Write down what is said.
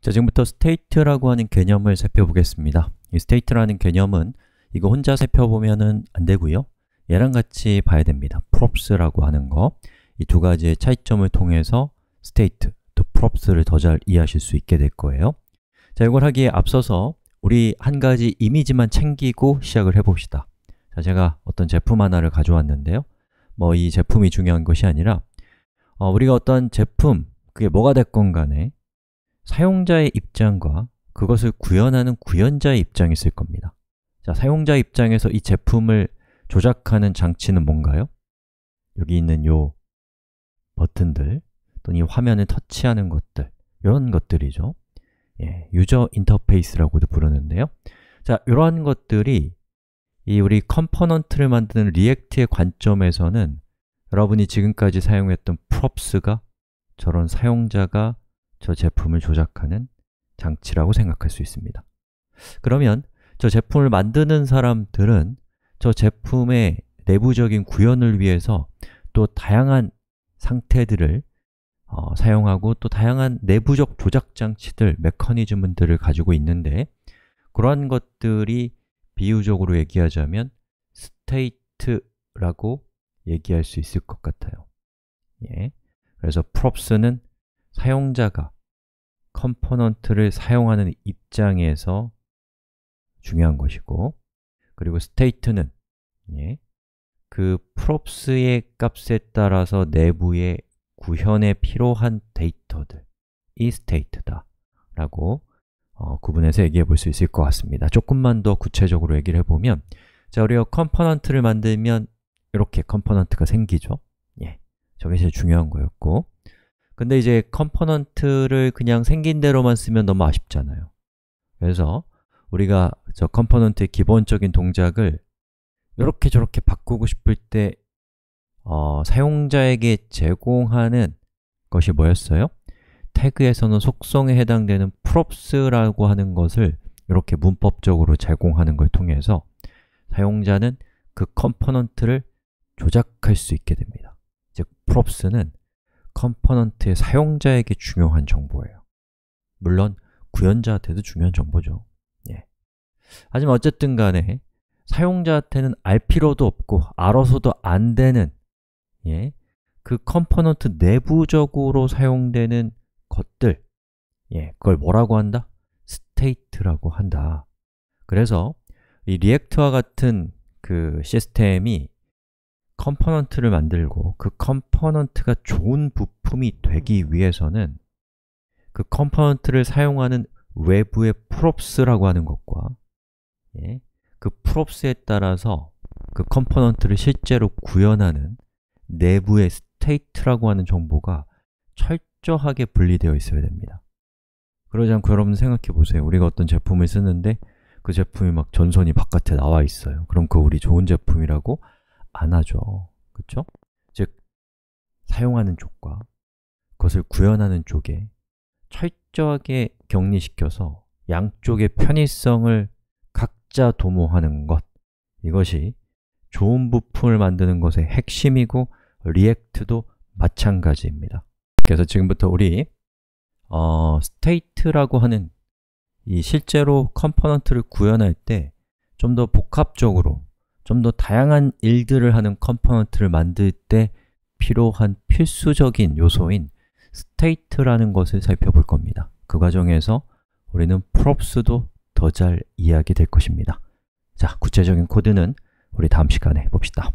자, 지금부터 state라고 하는 개념을 살펴보겠습니다. 이 state라는 개념은 이거 혼자 살펴보면은 안 되고요. 얘랑 같이 봐야 됩니다. props라고 하는 거. 이 두 가지의 차이점을 통해서 state 또 props를 더 잘 이해하실 수 있게 될 거예요. 자, 이걸 하기에 앞서서 우리 한 가지 이미지만 챙기고 시작을 해봅시다. 자, 제가 어떤 제품 하나를 가져왔는데요. 뭐 이 제품이 중요한 것이 아니라 어, 우리가 어떤 제품, 그게 뭐가 될 건 간에 사용자의 입장과 그것을 구현하는 구현자의 입장이 있을 겁니다 자, 사용자 입장에서 이 제품을 조작하는 장치는 뭔가요? 여기 있는 요 버튼들 또는 이 화면을 터치하는 것들 이런 것들이죠 예, 유저 인터페이스라고도 부르는데요 자, 이러한 것들이 이 우리 컴포넌트를 만드는 리액트의 관점에서는 여러분이 지금까지 사용했던 props가 저런 사용자가 저 제품을 조작하는 장치라고 생각할 수 있습니다 그러면 저 제품을 만드는 사람들은 저 제품의 내부적인 구현을 위해서 또 다양한 상태들을 어, 사용하고 또 다양한 내부적 조작 장치들, 메커니즘들을 가지고 있는데 그러한 것들이 비유적으로 얘기하자면 스테이트라고 얘기할 수 있을 것 같아요 예. 그래서 props는 사용자가 컴포넌트를 사용하는 입장에서 중요한 것이고 그리고 state는 예, 그 props의 값에 따라서 내부의 구현에 필요한 데이터들이 state다 라고 어, 구분해서 얘기해 볼 수 있을 것 같습니다 조금만 더 구체적으로 얘기를 해보면 자, 우리가 컴포넌트를 만들면 이렇게 컴포넌트가 생기죠 예, 저게 제일 중요한 거였고 근데 이제 컴포넌트를 그냥 생긴 대로만 쓰면 너무 아쉽잖아요 그래서 우리가 저 컴포넌트의 기본적인 동작을 이렇게 저렇게 바꾸고 싶을 때 어, 사용자에게 제공하는 것이 뭐였어요? 태그에서는 속성에 해당되는 props라고 하는 것을 이렇게 문법적으로 제공하는 걸 통해서 사용자는 그 컴포넌트를 조작할 수 있게 됩니다 즉, props는 컴포넌트의 사용자에게 중요한 정보예요 물론 구현자한테도 중요한 정보죠 예. 하지만 어쨌든 간에 사용자한테는 알 필요도 없고 알아서도 안 되는 예. 그 컴포넌트 내부적으로 사용되는 것들 예. 그걸 뭐라고 한다? 스테이트라고 한다 그래서 이 리액트와 같은 그 시스템이 컴포넌트를 만들고 그 컴포넌트가 좋은 부품이 되기 위해서는 그 컴포넌트를 사용하는 외부의 props라고 하는 것과 예, 그 props에 따라서 그 컴포넌트를 실제로 구현하는 내부의 state라고 하는 정보가 철저하게 분리되어 있어야 됩니다 그러지 않고 여러분 생각해 보세요 우리가 어떤 제품을 쓰는데 그 제품이 막 전선이 바깥에 나와 있어요 그럼 그 우리 좋은 제품이라고 안 하죠. 그쵸? 즉, 사용하는 쪽과 그것을 구현하는 쪽에 철저하게 격리시켜서 양쪽의 편의성을 각자 도모하는 것 이것이 좋은 부품을 만드는 것의 핵심이고 리액트도 마찬가지입니다 그래서 지금부터 우리 어, 스테이트라고 하는 이 실제로 컴포넌트를 구현할 때 좀 더 복합적으로 좀더 다양한 일들을 하는 컴포넌트를 만들 때 필요한 필수적인 요소인 state라는 것을 살펴볼 겁니다. 그 과정에서 우리는 props도 더 잘 이해하게 될 것입니다. 자, 구체적인 코드는 우리 다음 시간에 봅시다.